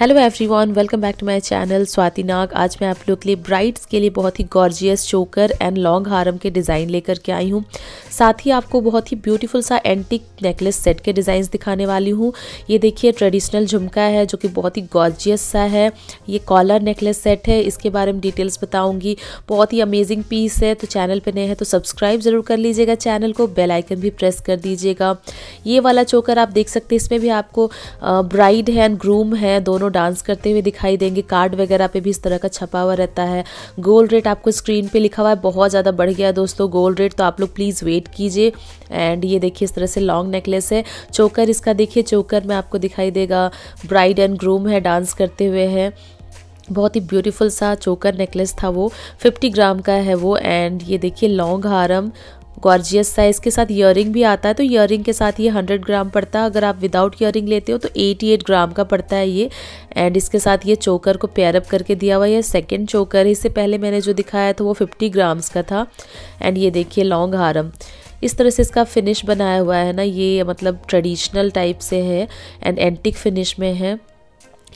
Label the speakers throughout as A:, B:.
A: hello everyone welcome back to my channel Swati Nag आज मैं आप लोग के लिए ब्राइड्स के लिए बहुत ही gorgeous choker and long haram के डिज़ाइन लेकर के आई हूँ साथ ही आपको बहुत ही ब्यूटीफुल सा एंटिक नेकलेस सेट के डिजाइन दिखाने वाली हूँ ये देखिए ट्रेडिशनल झुमका है जो कि बहुत ही गॉर्जियस सा है ये कॉलर नेकलेस सेट है इसके बारे में डिटेल्स बताऊँगी बहुत ही अमेजिंग पीस है तो चैनल पर नए हैं तो सब्सक्राइब ज़रूर कर लीजिएगा चैनल को बेलाइकन भी प्रेस कर दीजिएगा ये वाला चोकर आप देख सकते हैं इसमें भी आपको ब्राइड है एंड ग्रूम है दोनों दोनों डांस करते हुए दिखाई देंगे कार्ड वगैरह पे भी इस तरह का छपा हुआ रहता है गोल्ड रेट आपको स्क्रीन पे लिखा हुआ है बहुत ज़्यादा बढ़ गया दोस्तों गोल्ड रेट तो आप लोग प्लीज़ वेट कीजिए एंड ये देखिए इस तरह से लॉन्ग नेकलेस है चोकर इसका देखिए चोकर में आपको दिखाई देगा ब्राइड एंड ग्रूम है डांस करते हुए है बहुत ही ब्यूटीफुल सा चोकर नेकलेस था वो 50 ग्राम का है वो एंड ये देखिए लॉन्ग हारम गॉर्जियस साइज़ के साथ ईयरिंग भी आता है तो ईयरिंग के साथ ये हंड्रेड ग्राम पड़ता है अगर आप विदाउट ईयरिंग लेते हो तो एटी एट ग्राम का पड़ता है ये एंड इसके साथ ये चोकर को पेयरअप करके दिया हुआ है सेकेंड चोकर इससे पहले मैंने जो दिखाया था वो फिफ्टी ग्राम्स का था एंड ये देखिए लॉन्ग हारम इस तरह से इसका फिनिश बनाया हुआ है ना ये मतलब ट्रेडिशनल टाइप से है एंड एंटिक फिनिश में है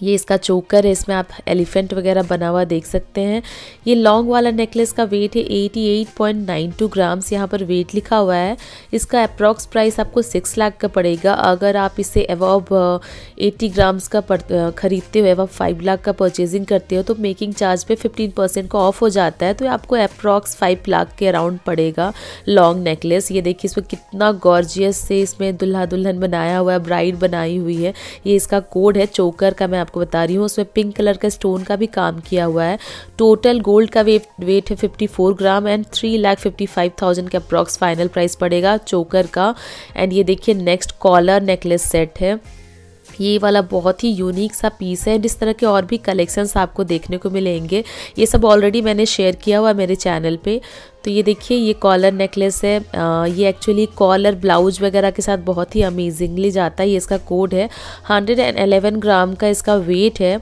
A: ये इसका चोकर है इसमें आप एलिफेंट वगैरह बना हुआ देख सकते हैं ये लॉन्ग वाला नेकलेस का वेट है 88.92 ग्राम्स यहाँ पर वेट लिखा हुआ है इसका अप्रॉक्स प्राइस आपको सिक्स लाख का पड़ेगा अगर आप इसे अबव 80 uh, ग्राम्स का uh, ख़रीदते हो एवॉब फाइव लाख का परचेजिंग करते हो तो मेकिंग चार्ज पे 15 परसेंट का ऑफ हो जाता है तो आपको अप्रॉक्स फाइव लाख के अराउंड पड़ेगा लॉन्ग नेकलेस ये देखिए इसमें कितना गॉर्जियस से इसमें दुल्हा दुल्हन बनाया हुआ है ब्राइड बनाई हुई है ये इसका कोड है चोकर का मैं आपको बता रही हूँ उसमें पिंक कलर का स्टोन का भी काम किया हुआ है टोटल गोल्ड का वेट वेट है 54 gram and three lakh fifty five thousand का अप्रॉक्स फाइनल प्राइस पड़ेगा चोकर का एंड ये देखिए नेक्स्ट कॉलर नेकलेस सेट है ये वाला बहुत ही यूनिक सा पीस है जिस तरह के और भी कलेक्शंस आपको देखने को मिलेंगे ये सब ऑलरेडी मैंने शेयर किया हुआ मेरे चैनल पे तो ये देखिए ये कॉलर नेकलेस है आ, ये एक्चुअली कॉलर ब्लाउज वगैरह के साथ बहुत ही अमेजिंगली जाता है ये इसका कोड है हंड्रेड एंड एलेवन ग्राम का इसका वेट है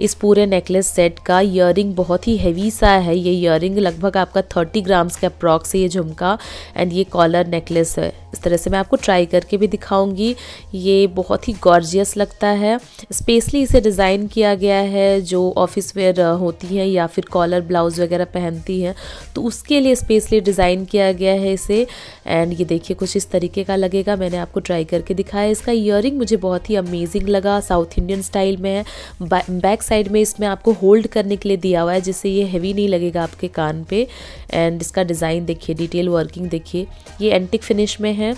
A: इस पूरे नेकलेस सेट का इयर बहुत ही हैवी सा है ये इयर लगभग आपका थर्टी ग्राम्स का अप्रॉक्स है ये झुमका एंड ये कॉलर नेकलेस है इस तरह से मैं आपको ट्राई करके भी दिखाऊंगी ये बहुत ही गॉर्जियस लगता है स्पेशली इसे डिज़ाइन किया गया है जो ऑफिस वेयर होती हैं या फिर कॉलर ब्लाउज वगैरह पहनती हैं तो उसके लिए स्पेशली डिज़ाइन किया गया है इसे एंड ये देखिए कुछ इस तरीके का लगेगा मैंने आपको ट्राई करके दिखाया इसका इयर मुझे बहुत ही अमेजिंग लगा साउथ इंडियन स्टाइल में है बैक बैक साइड में इसमें आपको होल्ड करने के लिए दिया हुआ है जिससे ये हैवी नहीं लगेगा आपके कान पे एंड इसका डिज़ाइन देखिए डिटेल वर्किंग देखिए ये एंटिक फिनिश में है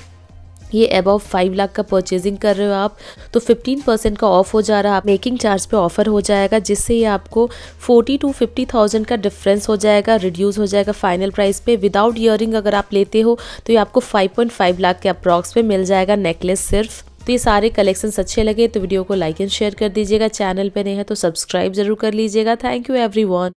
A: ये अबव फाइव लाख का परचेजिंग कर रहे हो आप तो फिफ्टीन परसेंट का ऑफ हो जा रहा है मेकिंग चार्ज पे ऑफर हो जाएगा जिससे ये आपको फोर्टी टू फिफ्टी थाउजेंड का डिफरेंस हो जाएगा रिड्यूस हो जाएगा फाइनल प्राइस पे विदाउट ईयरिंग अगर आप लेते हो तो ये आपको फाइव पॉइंट फाइव लाख के अप्रॉक्स पे मिल जाएगा नेकलेस सिर्फ तो ये सारे कलेक्शन अच्छे लगे तो वीडियो को लाइक एंड शेयर कर दीजिएगा चैनल पर नहीं है तो सब्सक्राइब जरूर कर लीजिएगा थैंक यू एवरी